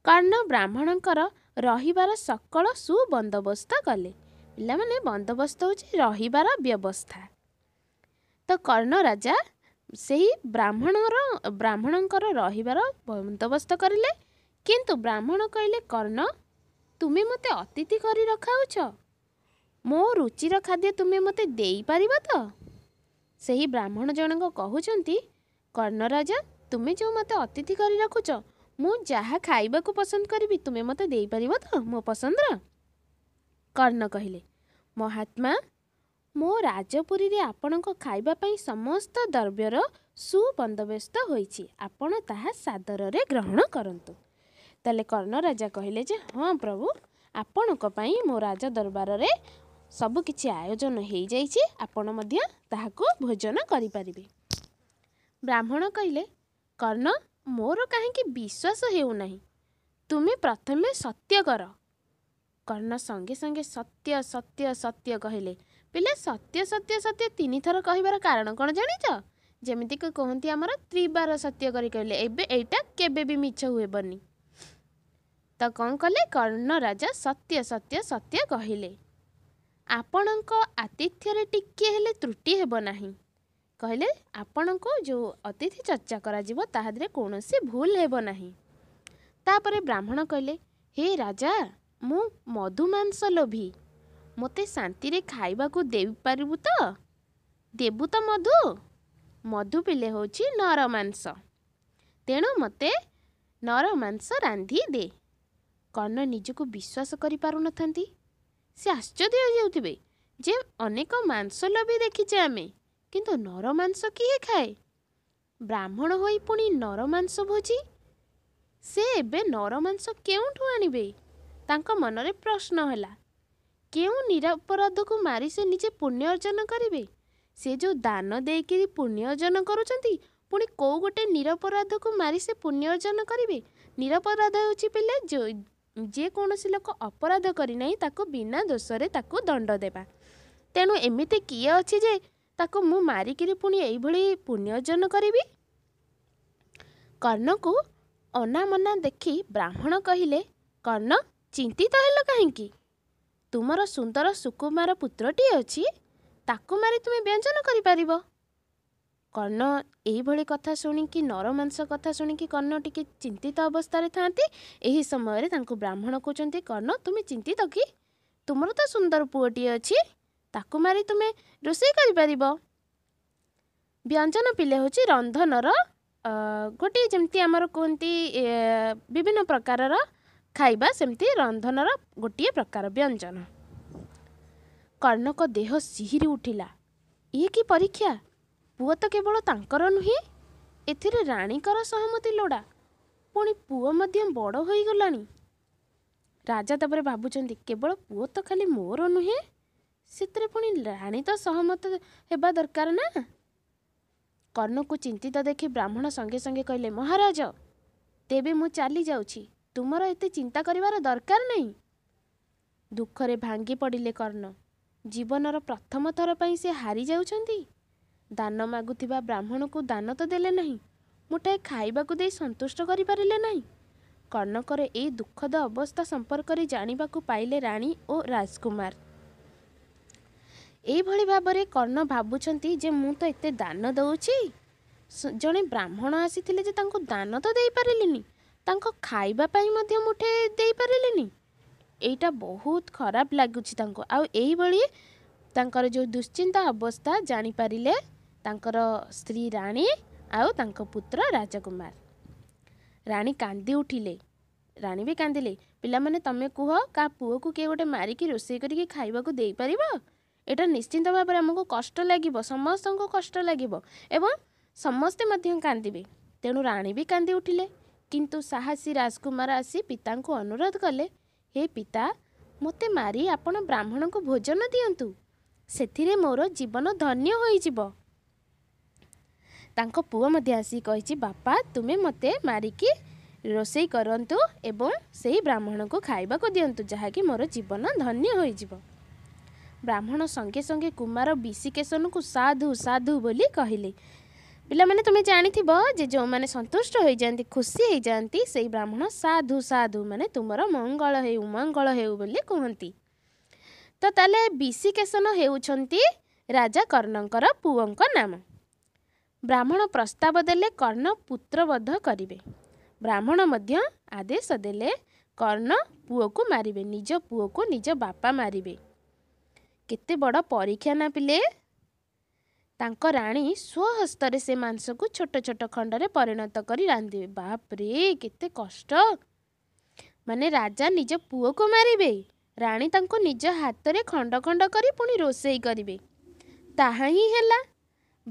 କର୍ଣ୍ଣ ବ୍ରାହ୍ମଣଙ୍କର ରହିବାର ସକଳ ସୁବନ୍ଦୋବସ୍ତ କଲେ ପିଲାମାନେ ବନ୍ଦୋବସ୍ତ ହେଉଛି ରହିବାର ବ୍ୟବସ୍ଥା ତ କର୍ଣ୍ଣ ରାଜା ସେହି ବ୍ରାହ୍ମଣର ବ୍ରାହ୍ମଣଙ୍କର ରହିବାର ବନ୍ଦୋବସ୍ତ କରିଲେ କିନ୍ତୁ ବ୍ରାହ୍ମଣ କହିଲେ କର୍ଣ୍ଣ ତୁମେ ମୋତେ ଅତିଥି କରି ରଖାଉଛ ମୋ ରୁଚିର ଖାଦ୍ୟ ତୁମେ ମୋତେ ଦେଇପାରିବ ତ ସେହି ବ୍ରାହ୍ମଣ ଜଣଙ୍କ କହୁଛନ୍ତି କର୍ଣ୍ଣ ତୁମେ ଯେଉଁ ମୋତେ ଅତିଥି କରି ରଖୁଛ ମୁଁ ଯାହା ଖାଇବାକୁ ପସନ୍ଦ କରିବି ତୁମେ ମୋତେ ଦେଇପାରିବ ତ ମୋ ପସନ୍ଦର କର୍ଣ୍ଣ କହିଲେ ମହାତ୍ମା ମୋ ରାଜପୁରୀରେ ଆପଣଙ୍କ ଖାଇବା ପାଇଁ ସମସ୍ତ ଦ୍ରବ୍ୟର ସୁବନ୍ଦୋବ୍ୟସ୍ତ ହୋଇଛି ଆପଣ ତାହା ସାଦରରେ ଗ୍ରହଣ କରନ୍ତୁ ତାହେଲେ କର୍ଣ୍ଣ ରାଜା କହିଲେ ଯେ ହଁ ପ୍ରଭୁ ଆପଣଙ୍କ ପାଇଁ ମୋ ରାଜ ଦରବାରରେ सबुकिछ आयोजन आपण है आप भोजन गरिपारे ब्राह्मण कहिले कर्ण मोर काहे काहीँक विश्वास हेउ नै तुमी प्रथमे सत्य गर कर्ण संगे संगे सत्य सत्य सत्य कहिले पहिला सत्य सत्य सत्य कारण तिन थोर कहाछ जेमि कि त्रिबार सत्य करी कहले एबे एटा केबे भी के मिछुहेबि त कोन कले कर्ण राजा सत्य सत्य सत्य कहिले ଆପଣଙ୍କ ଆତିଥ୍ୟରେ ଟିକିଏ ହେଲେ ତ୍ରୁଟି ହେବ ନାହିଁ କହିଲେ ଆପଣଙ୍କୁ ଯେଉଁ ଅତିଥି ଚର୍ଚ୍ଚା କରାଯିବ ତାହା ଦେହରେ କୌଣସି ଭୁଲ ହେବ ନାହିଁ ତାପରେ ବ୍ରାହ୍ମଣ କହିଲେ ହେ ରାଜା ମୁଁ ମଧୁମାଂସ ଲୋଭି ମୋତେ ଶାନ୍ତିରେ ଖାଇବାକୁ ଦେଇପାରିବୁ ତ ଦେବୁ ତ ମଧୁ ମଧୁ ପିଲେ ହେଉଛି ନର ମାଂସ ତେଣୁ ମୋତେ ନର ମାଂସ ରାନ୍ଧି ଦେ କର୍ଣ୍ଣ ନିଜକୁ ବିଶ୍ୱାସ କରିପାରୁନଥାନ୍ତି ସେ ଆଶ୍ଚର୍ଯ୍ୟ ହେଉଥିବେ ଯେ ଅନେକ ମାଂସ ଲୋଭି ଦେଖିଛେ ଆମେ କିନ୍ତୁ ନର ମାଂସ କିଏ ଖାଏ ବ୍ରାହ୍ମଣ ହୋଇ ପୁଣି ନର ମାଂସ ଭୋଜି ସେ ଏବେ ନର ମାଂସ କେଉଁଠୁ ଆଣିବେ ତାଙ୍କ ମନରେ ପ୍ରଶ୍ନ ହେଲା କେଉଁ ନିରାପରାଧକୁ ମାରି ସେ ନିଜେ ପୁଣ୍ୟ ଅର୍ଜନ କରିବେ ସେ ଯେଉଁ ଦାନ ଦେଇକିରି ପୁଣ୍ୟ ଅର୍ଜନ କରୁଛନ୍ତି ପୁଣି କେଉଁ ଗୋଟେ ନିରପରାଧକୁ ମାରି ସେ ପୁଣ୍ୟ ଅର୍ଜନ କରିବେ ନିରପରାଧ ହେଉଛି ପିଲା ଯେକୌଣସି ଲୋକ ଅପରାଧ କରିନାହିଁ ତାକୁ ବିନା ଦୋଷରେ ତାକୁ ଦଣ୍ଡ ଦେବା ତେଣୁ ଏମିତି କିଏ ଅଛି ଯେ ତାକୁ ମୁଁ ମାରିକିରି ପୁଣି ଏଇଭଳି ପୁଣ୍ୟ ଅର୍ଜନ କରିବି କର୍ଣ୍ଣକୁ ଅନାମନା ଦେଖି ବ୍ରାହ୍ମଣ କହିଲେ କର୍ଣ୍ଣ ଚିନ୍ତିତ ହେଲ କାହିଁକି ତୁମର ସୁନ୍ଦର ସୁକୁମାର ପୁତ୍ରଟିଏ ଅଛି ତାକୁ ମାରି ତୁମେ ବ୍ୟଞ୍ଜନ କରିପାରିବ କର୍ଣ୍ଣ ଏହିଭଳି କଥା ଶୁଣିକି ନରମାଂସ କଥା ଶୁଣିକି କର୍ଣ୍ଣ ଟିକେ ଚିନ୍ତିତ ଅବସ୍ଥାରେ ଥାନ୍ତି ଏହି ସମୟରେ ତାଙ୍କୁ ବ୍ରାହ୍ମଣ କହୁଛନ୍ତି କର୍ଣ୍ଣ ତୁମେ ଚିନ୍ତିତ କି ତୁମର ତ ସୁନ୍ଦର ପୁଅଟିଏ ଅଛି ତାକୁ ମାରି ତୁମେ ରୋଷେଇ କରିପାରିବ ବ୍ୟଞ୍ଜନ ପିଲେ ହେଉଛି ରନ୍ଧନର ଗୋଟିଏ ଯେମିତି ଆମର କୁହନ୍ତି ବିଭିନ୍ନ ପ୍ରକାରର ଖାଇବା ସେମିତି ରନ୍ଧନର ଗୋଟିଏ ପ୍ରକାର ବ୍ୟଞ୍ଜନ କର୍ଣ୍ଣଙ୍କ ଦେହ ସିହିରି ଉଠିଲା ଇଏ କି ପରୀକ୍ଷା ପୁଅ ତ କେବଳ ତାଙ୍କର ନୁହେଁ ଏଥିରେ ରାଣୀଙ୍କର ସହମତି ଲୋଡ଼ା ପୁଣି ପୁଅ ମଧ୍ୟ ବଡ଼ ହୋଇଗଲାଣି ରାଜା ତାପରେ ଭାବୁଛନ୍ତି କେବଳ ପୁଅ ତ ଖାଲି ମୋର ନୁହେଁ ସେଥିରେ ପୁଣି ରାଣୀ ତ ସହମତ ହେବା ଦରକାର ନା କର୍ଣ୍ଣକୁ ଚିନ୍ତିତ ଦେଖି ବ୍ରାହ୍ମଣ ସଙ୍ଗେ ସଙ୍ଗେ କହିଲେ ମହାରାଜ ତେବେ ମୁଁ ଚାଲିଯାଉଛି ତୁମର ଏତେ ଚିନ୍ତା କରିବାର ଦରକାର ନାହିଁ ଦୁଃଖରେ ଭାଙ୍ଗି ପଡ଼ିଲେ କର୍ଣ୍ଣ ଜୀବନର ପ୍ରଥମ ଥର ପାଇଁ ସେ ହାରି ଯାଉଛନ୍ତି ଦାନ ମାଗୁଥିବା ବ୍ରାହ୍ମଣକୁ ଦାନ ତ ଦେଲେ ନାହିଁ ମୁଠାଏ ଖାଇବାକୁ ଦେଇ ସନ୍ତୁଷ୍ଟ କରିପାରିଲେ ନାହିଁ କର୍ଣ୍ଣକର ଏଇ ଦୁଃଖଦ ଅବସ୍ଥା ସମ୍ପର୍କରେ ଜାଣିବାକୁ ପାଇଲେ ରାଣୀ ଓ ରାଜକୁମାର ଏହିଭଳି ଭାବରେ କର୍ଣ୍ଣ ଭାବୁଛନ୍ତି ଯେ ମୁଁ ତ ଏତେ ଦାନ ଦେଉଛି ଜଣେ ବ୍ରାହ୍ମଣ ଆସିଥିଲେ ଯେ ତାଙ୍କୁ ଦାନ ତ ଦେଇପାରିଲିନି ତାଙ୍କ ଖାଇବା ପାଇଁ ମଧ୍ୟ ମୁଠେ ଦେଇପାରିଲିନି ଏଇଟା ବହୁତ ଖରାପ ଲାଗୁଛି ତାଙ୍କୁ ଆଉ ଏହିଭଳି ତାଙ୍କର ଯେଉଁ ଦୁଶ୍ଚିନ୍ତା ଅବସ୍ଥା ଜାଣିପାରିଲେ ତାଙ୍କର ସ୍ତ୍ରୀ ରାଣୀ ଆଉ ତାଙ୍କ ପୁତ୍ର ରାଜକୁମାର ରାଣୀ କାନ୍ଦି ଉଠିଲେ ରାଣୀ ବି କାନ୍ଦିଲେ ପିଲାମାନେ ତମେ କୁହ କା ପୁଅକୁ କିଏ ଗୋଟେ ମାରିକି ରୋଷେଇ କରିକି ଖାଇବାକୁ ଦେଇପାରିବ ଏଇଟା ନିଶ୍ଚିନ୍ତ ଭାବରେ ଆମକୁ କଷ୍ଟ ଲାଗିବ ସମସ୍ତଙ୍କୁ କଷ୍ଟ ଲାଗିବ ଏବଂ ସମସ୍ତେ ମଧ୍ୟ କାନ୍ଦିବେ ତେଣୁ ରାଣୀ ବି କାନ୍ଦି ଉଠିଲେ କିନ୍ତୁ ସାହସୀ ରାଜକୁମାର ଆସି ପିତାଙ୍କୁ ଅନୁରୋଧ କଲେ ହେ ପିତା ମୋତେ ମାରି ଆପଣ ବ୍ରାହ୍ମଣଙ୍କୁ ଭୋଜନ ଦିଅନ୍ତୁ ସେଥିରେ ମୋର ଜୀବନ ଧନ୍ୟ ହୋଇଯିବ ତାଙ୍କ ପୁଅ ମଧ୍ୟ ଆସିକି କହିଛି ବାପା ତୁମେ ମୋତେ ମାରିକି ରୋଷେଇ କରନ୍ତୁ ଏବଂ ସେହି ବ୍ରାହ୍ମଣକୁ ଖାଇବାକୁ ଦିଅନ୍ତୁ ଯାହାକି ମୋର ଜୀବନ ଧନ୍ୟ ହୋଇଯିବ ବ୍ରାହ୍ମଣ ସଙ୍ଗେ ସଙ୍ଗେ କୁମାର ବିଶିକେଶନକୁ ସାଧୁ ସାଧୁ ବୋଲି କହିଲେ ପିଲାମାନେ ତୁମେ ଜାଣିଥିବ ଯେ ଯେଉଁମାନେ ସନ୍ତୁଷ୍ଟ ହୋଇଯାଆନ୍ତି ଖୁସି ହୋଇଯାଆନ୍ତି ସେଇ ବ୍ରାହ୍ମଣ ସାଧୁ ସାଧୁ ମାନେ ତୁମର ମଙ୍ଗଳ ହେଉ ମଙ୍ଗଳ ହେଉ ବୋଲି କୁହନ୍ତି ତ ତାହେଲେ ବିଶିକେଶନ ହେଉଛନ୍ତି ରାଜା କର୍ଣ୍ଣଙ୍କର ପୁଅଙ୍କ ନାମ ବ୍ରାହ୍ମଣ ପ୍ରସ୍ତାବ ଦେଲେ କର୍ଣ୍ଣ ପୁତ୍ରବଧ କରିବେ ବ୍ରାହ୍ମଣ ମଧ୍ୟ ଆଦେଶ ଦେଲେ କର୍ଣ୍ଣ ପୁଅକୁ ମାରିବେ ନିଜ ପୁଅକୁ ନିଜ ବାପା ମାରିବେ କେତେ ବଡ଼ ପରୀକ୍ଷା ନା ପିଲେ ତାଙ୍କ ରାଣୀ ସ୍ୱହସ୍ତରେ ସେ ମାଂସକୁ ଛୋଟ ଛୋଟ ଖଣ୍ଡରେ ପରିଣତ କରି ରାନ୍ଧିବେ ବାପରେ କେତେ କଷ୍ଟ ମାନେ ରାଜା ନିଜ ପୁଅକୁ ମାରିବେ ରାଣୀ ତାଙ୍କୁ ନିଜ ହାତରେ ଖଣ୍ଡ ଖଣ୍ଡ କରି ପୁଣି ରୋଷେଇ କରିବେ ତାହା ହିଁ ହେଲା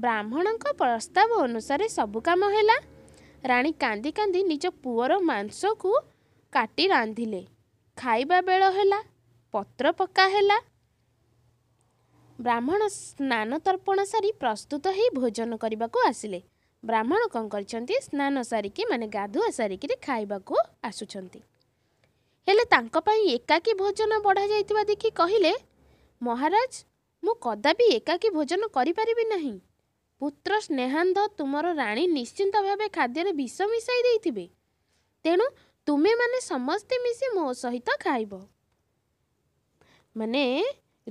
ବ୍ରାହ୍ମଣଙ୍କ ପ୍ରସ୍ତାବ ଅନୁସାରେ ସବୁ କାମ ହେଲା ରାଣୀ କାନ୍ଦି କାନ୍ଦି ନିଜ ପୁଅର ମାଂସକୁ କାଟି ରାନ୍ଧିଲେ ଖାଇବା ବେଳ ହେଲା ପତ୍ର ପକା ହେଲା ବ୍ରାହ୍ମଣ ସ୍ନାନ ତର୍ପଣ ସାରି ପ୍ରସ୍ତୁତ ହୋଇ ଭୋଜନ କରିବାକୁ ଆସିଲେ ବ୍ରାହ୍ମଣ କ'ଣ କରିଛନ୍ତି ସ୍ନାନ ସାରିକି ମାନେ ଗାଧୁଆ ସାରିକିରି ଖାଇବାକୁ ଆସୁଛନ୍ତି ହେଲେ ତାଙ୍କ ପାଇଁ ଏକାକୀ ଭୋଜନ ବଢ଼ାଯାଇଥିବା ଦେଖି କହିଲେ ମହାରାଜ ମୁଁ କଦାପି ଏକାକୀ ଭୋଜନ କରିପାରିବି ନାହିଁ ପୁତ୍ର ସ୍ନେହାନ୍ଧ ତୁମର ରାଣୀ ନିଶ୍ଚିନ୍ତ ଭାବେ ଖାଦ୍ୟରେ ବିଷ ମିଶାଇ ଦେଇଥିବେ ତେଣୁ ତୁମେମାନେ ସମସ୍ତେ ମିଶି ମୋ ସହିତ ଖାଇବ ମାନେ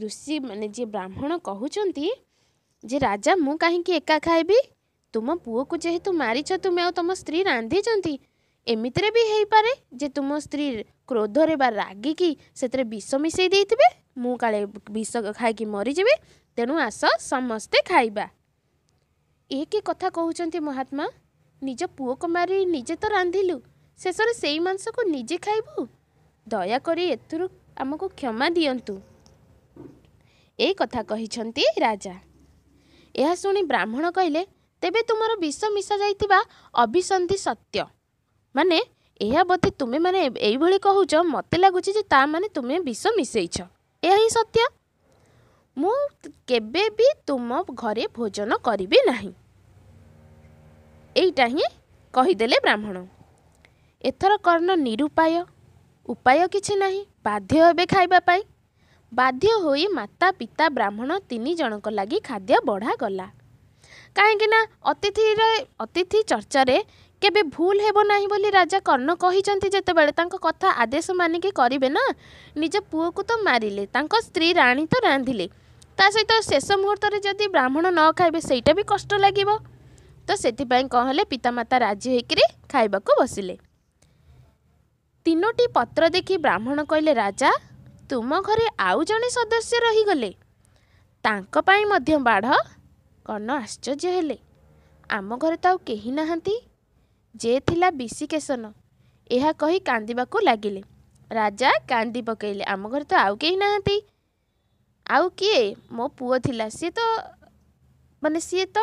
ଋଷି ମାନେ ଯିଏ ବ୍ରାହ୍ମଣ କହୁଛନ୍ତି ଯେ ରାଜା ମୁଁ କାହିଁକି ଏକା ଖାଇବି ତୁମ ପୁଅକୁ ଯେହେତୁ ମାରିଛ ତୁମେ ଆଉ ତୁମ ସ୍ତ୍ରୀ ରାନ୍ଧିଛନ୍ତି ଏମିତିରେ ବି ହେଇପାରେ ଯେ ତୁମ ସ୍ତ୍ରୀ କ୍ରୋଧରେ ବା ରାଗିକି ସେଥିରେ ବିଷ ମିଶାଇ ଦେଇଥିବେ ମୁଁ କାଳେ ବିଷ ଖାଇକି ମରିଯିବି ତେଣୁ ଆସ ସମସ୍ତେ ଖାଇବା ଏ କି କଥା କହୁଛନ୍ତି ମହାତ୍ମା ନିଜ ପୁଅକୁ ମାରି ନିଜେ ତ ରାନ୍ଧିଲୁ ଶେଷରେ ସେଇ ମାଂସକୁ ନିଜେ ଖାଇବୁ ଦୟାକରି ଏଥିରୁ ଆମକୁ କ୍ଷମା ଦିଅନ୍ତୁ ଏ କଥା କହିଛନ୍ତି ରାଜା ଏହା ଶୁଣି ବ୍ରାହ୍ମଣ କହିଲେ ତେବେ ତୁମର ବିଷ ମିଶାଯାଇଥିବା ଅଭିସନ୍ଧି ସତ୍ୟ ମାନେ ଏହା ବୋଧେ ତୁମେମାନେ ଏଇଭଳି କହୁଛ ମୋତେ ଲାଗୁଛି ଯେ ତା ମାନେ ତୁମେ ବିଷ ମିଶେଇଛ ଏହା ହିଁ ସତ୍ୟ ମୁଁ କେବେ ବି ତୁମ ଘରେ ଭୋଜନ କରିବି ନାହିଁ ଏଇଟା ହିଁ କହିଦେଲେ ବ୍ରାହ୍ମଣ ଏଥର କର୍ଣ୍ଣ ନିରୁପାୟ ଉପାୟ କିଛି ନାହିଁ ବାଧ୍ୟ ହେବେ ଖାଇବା ପାଇଁ ବାଧ୍ୟ ହୋଇ ମାତା ପିତା ବ୍ରାହ୍ମଣ ତିନି ଜଣଙ୍କ ଲାଗି ଖାଦ୍ୟ ବଢ଼ାଗଲା କାହିଁକିନା ଅତିଥିର ଅତିଥି ଚର୍ଚ୍ଚାରେ କେବେ ଭୁଲ ହେବ ନାହିଁ ବୋଲି ରାଜା କର୍ଣ୍ଣ କହିଛନ୍ତି ଯେତେବେଳେ ତାଙ୍କ କଥା ଆଦେଶ ମାନିକି କରିବେ ନା ନିଜ ପୁଅକୁ ତ ମାରିଲେ ତାଙ୍କ ସ୍ତ୍ରୀ ରାଣୀ ତ ରାନ୍ଧିଲେ ତା ସହିତ ଶେଷ ମୁହୂର୍ତ୍ତରେ ଯଦି ବ୍ରାହ୍ମଣ ନ ଖାଇବେ ସେଇଟା ବି କଷ୍ଟ ଲାଗିବ ତ ସେଥିପାଇଁ କ'ଣ ହେଲେ ପିତାମାତା ରାଜି ହୋଇକରି ଖାଇବାକୁ ବସିଲେ ତିନୋଟି ପତ୍ର ଦେଖି ବ୍ରାହ୍ମଣ କହିଲେ ରାଜା ତୁମ ଘରେ ଆଉ ଜଣେ ସଦସ୍ୟ ରହିଗଲେ ତାଙ୍କ ପାଇଁ ମଧ୍ୟ ବାଢ଼ କର୍ଣ୍ଣ ଆଶ୍ଚର୍ଯ୍ୟ ହେଲେ ଆମ ଘରେ ତ ଆଉ କେହି ନାହାନ୍ତି ଯେ ଥିଲା ବିଶିକେଶନ ଏହା କହି କାନ୍ଦିବାକୁ ଲାଗିଲେ ରାଜା କାନ୍ଦି ପକାଇଲେ ଆମ ଘରେ ତ ଆଉ କେହି ନାହାନ୍ତି ଆଉ କିଏ ମୋ ପୁଅ ଥିଲା ସିଏ ତ ମାନେ ସିଏ ତ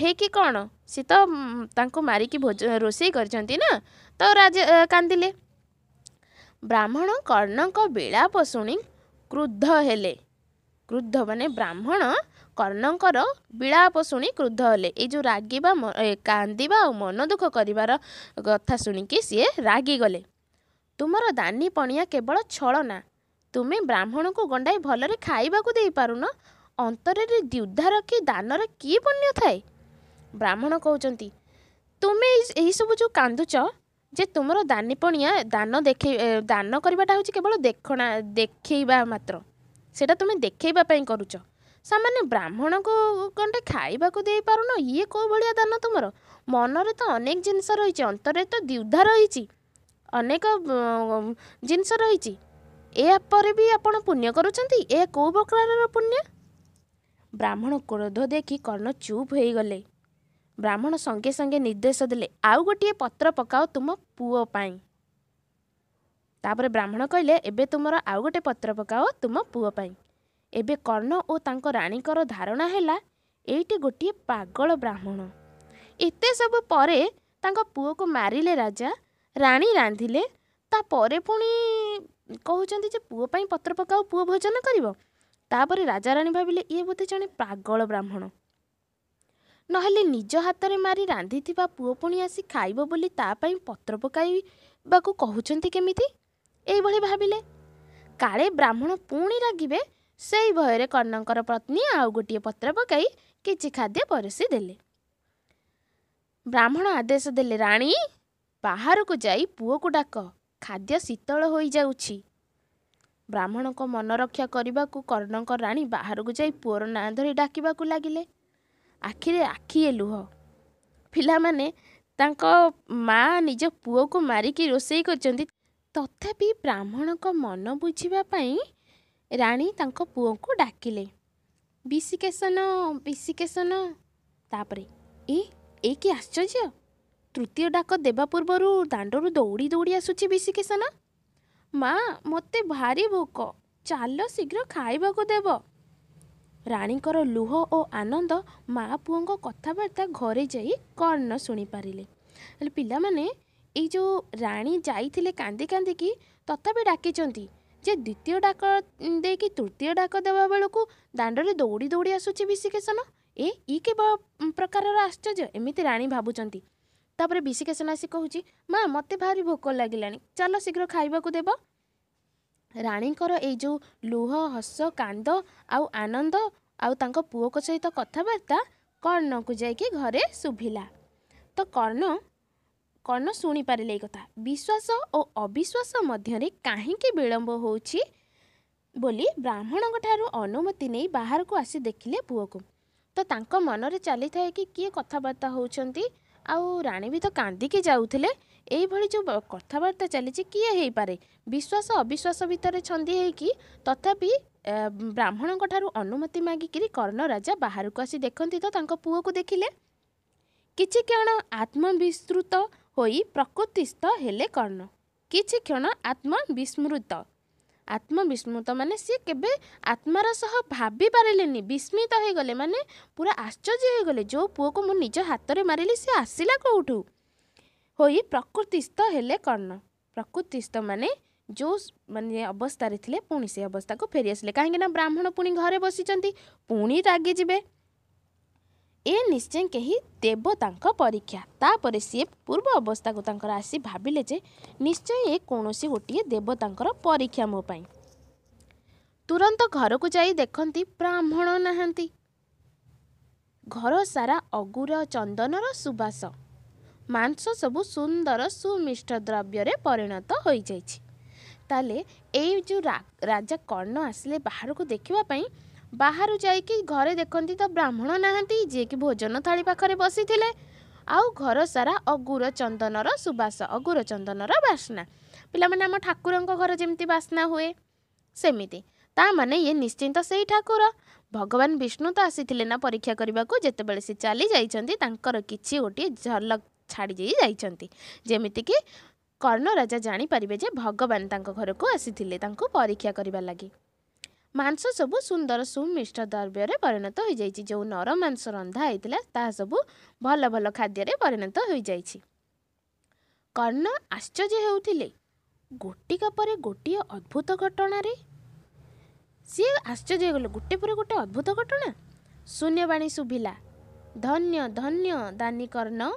ହେଇକି କ'ଣ ସିଏ ତ ତାଙ୍କୁ ମାରିକି ଭୋଜନ ରୋଷେଇ କରିଛନ୍ତି ନା ତ ରାଜା କାନ୍ଦିଲେ ବ୍ରାହ୍ମଣ କର୍ଣ୍ଣଙ୍କ ବିଳାପ ଶୁଣି କ୍ରୁଦ୍ଧ ହେଲେ କ୍ରୁଦ୍ଧ ମାନେ ବ୍ରାହ୍ମଣ କର୍ଣ୍ଣଙ୍କର ବିଳାପ ଶୁଣି କ୍ରୁଦ୍ଧ ହେଲେ ଏଇ ଯେଉଁ ରାଗିବା କାନ୍ଦିବା ଆଉ ମନ ଦୁଃଖ କରିବାର କଥା ଶୁଣିକି ସିଏ ରାଗିଗଲେ ତୁମର ଦାନୀ ପଣିଆ କେବଳ ଛଳନା ତୁମେ ବ୍ରାହ୍ମଣଙ୍କୁ ଗଣ୍ଡାଏ ଭଲରେ ଖାଇବାକୁ ଦେଇପାରୁନ ଅନ୍ତରରେ ଦ୍ୟୁଦ୍ଧାର ରଖି ଦାନର କି ପୁଣ୍ୟ ଥାଏ ବ୍ରାହ୍ମଣ କହୁଛନ୍ତି ତୁମେ ଏହିସବୁ ଯେଉଁ କାନ୍ଦୁଛ ଯେ ତୁମର ଦାନିପଣିଆ ଦାନ ଦେଖେଇ ଦାନ କରିବାଟା ହେଉଛି କେବଳ ଦେଖଣା ଦେଖେଇବା ମାତ୍ର ସେଇଟା ତୁମେ ଦେଖେଇବା ପାଇଁ କରୁଛ ସାମାନ୍ୟ ବ୍ରାହ୍ମଣକୁ ଗଣ୍ଡେ ଖାଇବାକୁ ଦେଇପାରୁନ ଇଏ କେଉଁ ଭଳିଆ ଦାନ ତୁମର ମନରେ ତ ଅନେକ ଜିନିଷ ରହିଛି ଅନ୍ତରରେ ତ ଦ୍ୟୁଧା ରହିଛି ଅନେକ ଜିନିଷ ରହିଛି ଏପରେ ବି ଆପଣ ପୁଣ୍ୟ କରୁଛନ୍ତି ଏହା କେଉଁ ପ୍ରକାରର ପୁଣ୍ୟ ବ୍ରାହ୍ମଣ କ୍ରୋଧ ଦେଖି କର୍ଣ୍ଣ ଚୁପ୍ ହୋଇଗଲେ ବ୍ରାହ୍ମଣ ସଙ୍ଗେ ସଙ୍ଗେ ନିର୍ଦ୍ଦେଶ ଦେଲେ ଆଉ ଗୋଟିଏ ପତ୍ର ପକାଅ ତୁମ ପୁଅ ପାଇଁ ତାପରେ ବ୍ରାହ୍ମଣ କହିଲେ ଏବେ ତୁମର ଆଉ ଗୋଟିଏ ପତ୍ର ପକାଅ ତୁମ ପୁଅ ପାଇଁ ଏବେ କର୍ଣ୍ଣ ଓ ତାଙ୍କ ରାଣୀଙ୍କର ଧାରଣା ହେଲା ଏଇଟି ଗୋଟିଏ ପାଗଳ ବ୍ରାହ୍ମଣ ଏତେ ସବୁ ପରେ ତାଙ୍କ ପୁଅକୁ ମାରିଲେ ରାଜା ରାଣୀ ରାନ୍ଧିଲେ ତାପରେ ପୁଣି କହୁଛନ୍ତି ଯେ ପୁଅ ପାଇଁ ପତ୍ର ପକାଉ ପୁଅ ଭୋଜନ କରିବ ତାପରେ ରାଜାରାଣୀ ଭାବିଲେ ଇଏ ବୋଧେ ଜଣେ ପାଗଳ ବ୍ରାହ୍ମଣ ନହେଲେ ନିଜ ହାତରେ ମାରି ରାନ୍ଧିଥିବା ପୁଅ ପୁଣି ଆସି ଖାଇବ ବୋଲି ତା ପାଇଁ ପତ୍ର ପକାଇବାକୁ କହୁଛନ୍ତି କେମିତି ଏଇଭଳି ଭାବିଲେ କାଳେ ବ୍ରାହ୍ମଣ ପୁଣି ରାଗିବେ ସେଇ ଭୟରେ କର୍ଣ୍ଣଙ୍କର ପତ୍ନୀ ଆଉ ଗୋଟିଏ ପତ୍ର ପକାଇ କିଛି ଖାଦ୍ୟ ପରଷି ଦେଲେ ବ୍ରାହ୍ମଣ ଆଦେଶ ଦେଲେ ରାଣୀ ବାହାରକୁ ଯାଇ ପୁଅକୁ ଡାକ ଖାଦ୍ୟ ଶୀତଳ ହୋଇଯାଉଛି ବ୍ରାହ୍ମଣଙ୍କ ମନ ରକ୍ଷା କରିବାକୁ କର୍ଣ୍ଣଙ୍କ ରାଣୀ ବାହାରକୁ ଯାଇ ପୁଅର ନାଁ ଧରି ଡାକିବାକୁ ଲାଗିଲେ ଆଖିରେ ଆଖି ଲୁହ ପିଲାମାନେ ତାଙ୍କ ମା ନିଜ ପୁଅକୁ ମାରିକି ରୋଷେଇ କରିଛନ୍ତି ତଥାପି ବ୍ରାହ୍ମଣଙ୍କ ମନ ବୁଝିବା ପାଇଁ ରାଣୀ ତାଙ୍କ ପୁଅଙ୍କୁ ଡାକିଲେ ବିଶିକେଶନ ବିଶିକେଶନ ତାପରେ ଏ ଏଇ କି ଆଶ୍ଚର୍ଯ୍ୟ ତୃତୀୟ ଡାକ ଦେବା ପୂର୍ବରୁ ଦାଣ୍ଡରୁ ଦୌଡ଼ି ଦୌଡ଼ି ଆସୁଛି ବିଶିକେଶନ ମା ମୋତେ ଭାରି ଭୋକ ଚାଲ ଶୀଘ୍ର ଖାଇବାକୁ ଦେବ ରାଣୀଙ୍କର ଲୁହ ଓ ଆନନ୍ଦ ମା ପୁଅଙ୍କ କଥାବାର୍ତ୍ତା ଘରେ ଯାଇ କର୍ଣ୍ଣ ଶୁଣିପାରିଲେ ହେଲେ ପିଲାମାନେ ଏଇ ଯେଉଁ ରାଣୀ ଯାଇଥିଲେ କାନ୍ଦି କାନ୍ଦିକି ତଥାପି ଡାକିଛନ୍ତି ଯେ ଦ୍ୱିତୀୟ ଡାକ ଦେଇକି ତୃତୀୟ ଡାକ ଦେବା ବେଳକୁ ଦାଣ୍ଡରେ ଦୌଡ଼ି ଦୌଡ଼ି ଆସୁଛି ବିଶିକେଶନ ଏ ଇ କେବଳ ପ୍ରକାରର ଆଶ୍ଚର୍ଯ୍ୟ ଏମିତି ରାଣୀ ଭାବୁଛନ୍ତି ତାପରେ ବିଶିକେଶନ ଆସି କହୁଛି ମା ମୋତେ ଭାରି ଭୋକ ଲାଗିଲାଣି ଚାଲ ଶୀଘ୍ର ଖାଇବାକୁ ଦେବ ରାଣୀଙ୍କର ଏଇ ଯେଉଁ ଲୁହ ହସ କାନ୍ଦ ଆଉ ଆନନ୍ଦ ଆଉ ତାଙ୍କ ପୁଅଙ୍କ ସହିତ କଥାବାର୍ତ୍ତା କର୍ଣ୍ଣକୁ ଯାଇକି ଘରେ ଶୁଭିଲା ତ କର୍ଣ୍ଣ କର୍ଣ୍ଣ ଶୁଣିପାରିଲେ ଏଇ କଥା ବିଶ୍ୱାସ ଓ ଅବିଶ୍ୱାସ ମଧ୍ୟରେ କାହିଁକି ବିଳମ୍ବ ହେଉଛି ବୋଲି ବ୍ରାହ୍ମଣଙ୍କଠାରୁ ଅନୁମତି ନେଇ ବାହାରକୁ ଆସି ଦେଖିଲେ ପୁଅକୁ ତ ତାଙ୍କ ମନରେ ଚାଲିଥାଏ କି କିଏ କଥାବାର୍ତ୍ତା ହେଉଛନ୍ତି ଆଉ ରାଣୀ ବି ତ କାନ୍ଦିକି ଯାଉଥିଲେ ଏଇଭଳି ଯେଉଁ କଥାବାର୍ତ୍ତା ଚାଲିଛି କିଏ ହେଇପାରେ ବିଶ୍ୱାସ ଅବିଶ୍ୱାସ ଭିତରେ ଛନ୍ଦି ହେଇକି ତଥାପି ବ୍ରାହ୍ମଣଙ୍କ ଠାରୁ ଅନୁମତି ମାଗିକିରି କର୍ଣ୍ଣ ରାଜା ବାହାରକୁ ଆସି ଦେଖନ୍ତି ତ ତାଙ୍କ ପୁଅକୁ ଦେଖିଲେ କିଛି କ୍ଷଣ ଆତ୍ମବିସ୍ମୃତ ହୋଇ ପ୍ରକୃତିସ୍ଥ ହେଲେ କର୍ଣ୍ଣ କିଛି କ୍ଷଣ ଆତ୍ମବିସ୍ମୃତ आत्मविस्मत माने सि के आत्मार सह भाविि पारे नि विस्मित हुगले मे पूरा आश्चर्यगले जो पुओ को पूर्व निज हातले मर सि आसलाउँ है प्रकृतिस्थ हेले कर्ण प्रकृतिस्थ मे जो अवस्था पुणी से अवस्था को फेरी आसले काहीँक न ब्राह्मण पि घर बसिन्छ पुनि रागिजि ଏ ନିଶ୍ଚୟ କେହି ଦେବ ତାଙ୍କ ପରୀକ୍ଷା ତାପରେ ସିଏ ପୂର୍ବ ଅବସ୍ଥାକୁ ତାଙ୍କର ଆସି ଭାବିଲେ ଯେ ନିଶ୍ଚୟ ଏ କୌଣସି ଗୋଟିଏ ଦେବ ତାଙ୍କର ପରୀକ୍ଷା ମୋ ପାଇଁ ତୁରନ୍ତ ଘରକୁ ଯାଇ ଦେଖନ୍ତି ବ୍ରାହ୍ମଣ ନାହାନ୍ତି ଘର ସାରା ଅଗୁର ଚନ୍ଦନର ସୁବାସ ମାଂସ ସବୁ ସୁନ୍ଦର ସୁମିଷ୍ଟ ଦ୍ରବ୍ୟରେ ପରିଣତ ହୋଇଯାଇଛି ତାହେଲେ ଏଇ ଯେଉଁ ରାଜା କର୍ଣ୍ଣ ଆସିଲେ ବାହାରକୁ ଦେଖିବା ପାଇଁ ବାହାରୁ ଯାଇକି ଘରେ ଦେଖନ୍ତି ତ ବ୍ରାହ୍ମଣ ନାହାନ୍ତି ଯିଏକି ଭୋଜନ ଥାଳି ପାଖରେ ବସିଥିଲେ ଆଉ ଘର ସାରା ଅଗୁର ଚନ୍ଦନର ସୁବାସ ଅଗୁର ଚନ୍ଦନର ବାସ୍ନା ପିଲାମାନେ ଆମ ଠାକୁରଙ୍କ ଘର ଯେମିତି ବାସ୍ନା ହୁଏ ସେମିତି ତା ମାନେ ଇଏ ନିଶ୍ଚିନ୍ତ ସେଇ ଠାକୁର ଭଗବାନ ବିଷ୍ଣୁ ତ ଆସିଥିଲେ ନା ପରୀକ୍ଷା କରିବାକୁ ଯେତେବେଳେ ସେ ଚାଲି ଯାଇଛନ୍ତି ତାଙ୍କର କିଛି ଗୋଟିଏ ଝଲକ ଛାଡ଼ି ଦେଇ ଯାଇଛନ୍ତି ଯେମିତିକି କର୍ଣ୍ଣ ରାଜା ଜାଣିପାରିବେ ଯେ ଭଗବାନ ତାଙ୍କ ଘରକୁ ଆସିଥିଲେ ତାଙ୍କୁ ପରୀକ୍ଷା କରିବା ଲାଗି ମାଂସ ସବୁ ସୁନ୍ଦର ସୁମିଷ୍ଟ ଦ୍ରବ୍ୟରେ ପରିଣତ ହୋଇଯାଇଛି ଯେଉଁ ନର ମାଂସ ରନ୍ଧା ହେଇଥିଲା ତାହା ସବୁ ଭଲ ଭଲ ଖାଦ୍ୟରେ ପରିଣତ ହୋଇଯାଇଛି କର୍ଣ୍ଣ ଆଶ୍ଚର୍ଯ୍ୟ ହେଉଥିଲେ ଗୋଟିକା ପରେ ଗୋଟିଏ ଅଦ୍ଭୁତ ଘଟଣାରେ ସିଏ ଆଶ୍ଚର୍ଯ୍ୟ ହେଇଗଲେ ଗୋଟେ ପରେ ଗୋଟେ ଅଦ୍ଭୁତ ଘଟଣା ଶୂନ୍ୟବାଣୀ ଶୁଭିଲା ଧନ୍ୟ ଧନ୍ୟ ଦାନୀ କର୍ଣ୍ଣ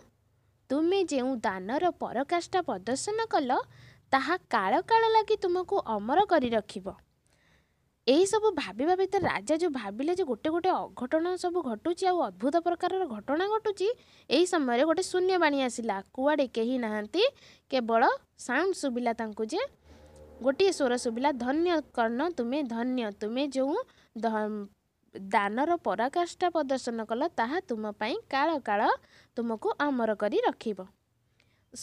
ତୁମେ ଯେଉଁ ଦାନର ପରକାଷ୍ଠା ପ୍ରଦର୍ଶନ କଲ ତାହା କାଳ କାଳ ଲାଗି ତୁମକୁ ଅମର କରି ରଖିବ ଏହିସବୁ ଭାବିବା ଭିତରେ ରାଜା ଯେଉଁ ଭାବିଲେ ଯେ ଗୋଟେ ଗୋଟେ ଅଘଟଣ ସବୁ ଘଟୁଛି ଆଉ ଅଦ୍ଭୁତ ପ୍ରକାରର ଘଟଣା ଘଟୁଛି ଏହି ସମୟରେ ଗୋଟେ ଶୂନ୍ୟବାଣୀ ଆସିଲା କୁଆଡ଼େ କେହି ନାହାନ୍ତି କେବଳ ସାଉଣ୍ଡ ଶୁଭିଲା ତାଙ୍କୁ ଯେ ଗୋଟିଏ ସ୍ୱର ଶୁଭିଲା ଧନ୍ୟ କର୍ଣ୍ଣ ତୁମେ ଧନ୍ୟ ତୁମେ ଯେଉଁ ଦାନର ପରାକାଷ୍ଠା ପ୍ରଦର୍ଶନ କଲ ତାହା ତୁମ ପାଇଁ କାଳ କାଳ ତୁମକୁ ଅମର କରି ରଖିବ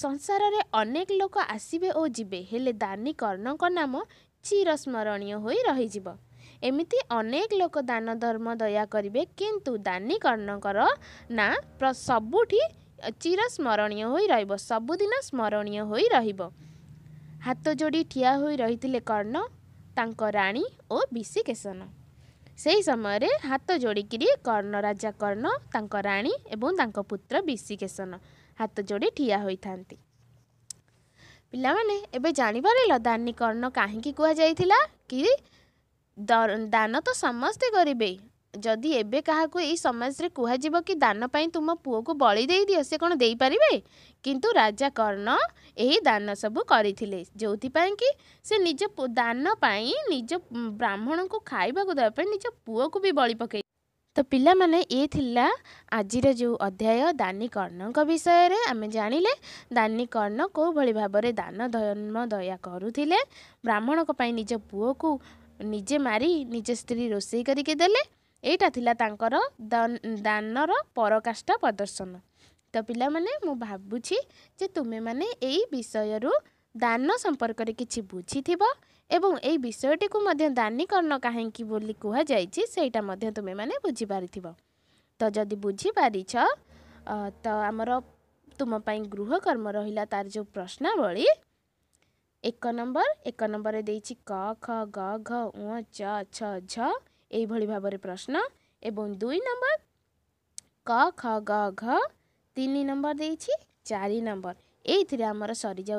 ସଂସାରରେ ଅନେକ ଲୋକ ଆସିବେ ଓ ଯିବେ ହେଲେ ଦାନୀ କର୍ଣ୍ଣଙ୍କ ନାମ ଚିରସ୍ମରଣୀୟ ହୋଇ ରହିଯିବ ଏମିତି ଅନେକ ଲୋକ ଦାନ ଧର୍ମ ଦୟା କରିବେ କିନ୍ତୁ ଦାନୀକର୍ଣ୍ଣଙ୍କର ନାଁ ପ୍ର ସବୁଠି ଚିରସ୍ମରଣୀୟ ହୋଇ ରହିବ ସବୁଦିନ ସ୍ମରଣୀୟ ହୋଇ ରହିବ ହାତ ଯୋଡ଼ି ଠିଆ ହୋଇ ରହିଥିଲେ କର୍ଣ୍ଣ ତାଙ୍କ ରାଣୀ ଓ ବିଶିକେଶନ ସେହି ସମୟରେ ହାତ ଯୋଡ଼ିକିରି କର୍ଣ୍ଣ ରାଜା କର୍ଣ୍ଣ ତାଙ୍କ ରାଣୀ ଏବଂ ତାଙ୍କ ପୁତ୍ର ବିଶିକେଶନ ହାତ ଯୋଡ଼ି ଠିଆ ହୋଇଥାନ୍ତି ପିଲାମାନେ ଏବେ ଜାଣିପାରିଲ ଦାନୀକରଣ କାହିଁକି କୁହାଯାଇଥିଲା କି ଦାନ ତ ସମସ୍ତେ କରିବେ ଯଦି ଏବେ କାହାକୁ ଏଇ ସମାଜରେ କୁହାଯିବ କି ଦାନ ପାଇଁ ତୁମ ପୁଅକୁ ବଳି ଦେଇଦିଅ ସେ କ'ଣ ଦେଇପାରିବେ କିନ୍ତୁ ରାଜା କର୍ଣ୍ଣ ଏହି ଦାନ ସବୁ କରିଥିଲେ ଯେଉଁଥିପାଇଁ କି ସେ ନିଜ ଦାନ ପାଇଁ ନିଜ ବ୍ରାହ୍ମଣଙ୍କୁ ଖାଇବାକୁ ଦେବା ପାଇଁ ନିଜ ପୁଅକୁ ବି ବଳି ପକାଇ ତ ପିଲାମାନେ ଏ ଥିଲା ଆଜିର ଯେଉଁ ଅଧ୍ୟାୟ ଦାନୀ କର୍ଣ୍ଣଙ୍କ ବିଷୟରେ ଆମେ ଜାଣିଲେ ଦାନୀ କର୍ଣ୍ଣ କେଉଁଭଳି ଭାବରେ ଦାନ ଧର୍ମ ଦୟା କରୁଥିଲେ ବ୍ରାହ୍ମଣଙ୍କ ପାଇଁ ନିଜ ପୁଅକୁ ନିଜେ ମାରି ନିଜ ସ୍ତ୍ରୀ ରୋଷେଇ କରିକି ଦେଲେ ଏଇଟା ଥିଲା ତାଙ୍କର ଦାନର ପରକାଷ୍ଠା ପ୍ରଦର୍ଶନ ତ ପିଲାମାନେ ମୁଁ ଭାବୁଛି ଯେ ତୁମେମାନେ ଏଇ ବିଷୟରୁ ଦାନ ସମ୍ପର୍କରେ କିଛି ବୁଝିଥିବ ए विषयको दानीकर्ण काहीँक बोली कुमे बुझि पारिथ्यो त जि बुझिपारी छ त आमर तुमै गृहकर्म र जो प्रश्नावली एक नम्बर एक नम्बर दिन्छ क ख ग घ उ छ भावे प्रश्न ए दुई नम्बर क ख ग घ तिन नम्बर चार नम्बर एम सरि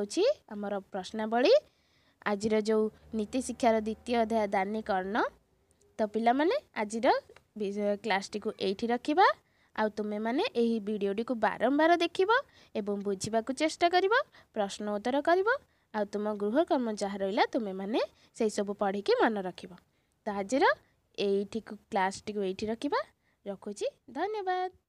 प्रश्नावल ଆଜିର ଯେଉଁ ନୀତିଶିକ୍ଷାର ଦ୍ୱିତୀୟ ଅଧ୍ୟାୟ ଦାନି କର୍ଣ୍ଣ ତ ପିଲାମାନେ ଆଜିର କ୍ଲାସ୍ଟିକୁ ଏଇଠି ରଖିବା ଆଉ ତୁମେମାନେ ଏହି ଭିଡ଼ିଓଟିକୁ ବାରମ୍ବାର ଦେଖିବ ଏବଂ ବୁଝିବାକୁ ଚେଷ୍ଟା କରିବ ପ୍ରଶ୍ନ ଉତ୍ତର କରିବ ଆଉ ତୁମ ଗୃହକର୍ମ ଯାହା ରହିଲା ତୁମେମାନେ ସେହିସବୁ ପଢ଼ିକି ମନେ ରଖିବ ତ ଆଜିର ଏଇଠିକୁ କ୍ଲାସ୍ଟିକୁ ଏଇଠି ରଖିବା ରଖୁଛି ଧନ୍ୟବାଦ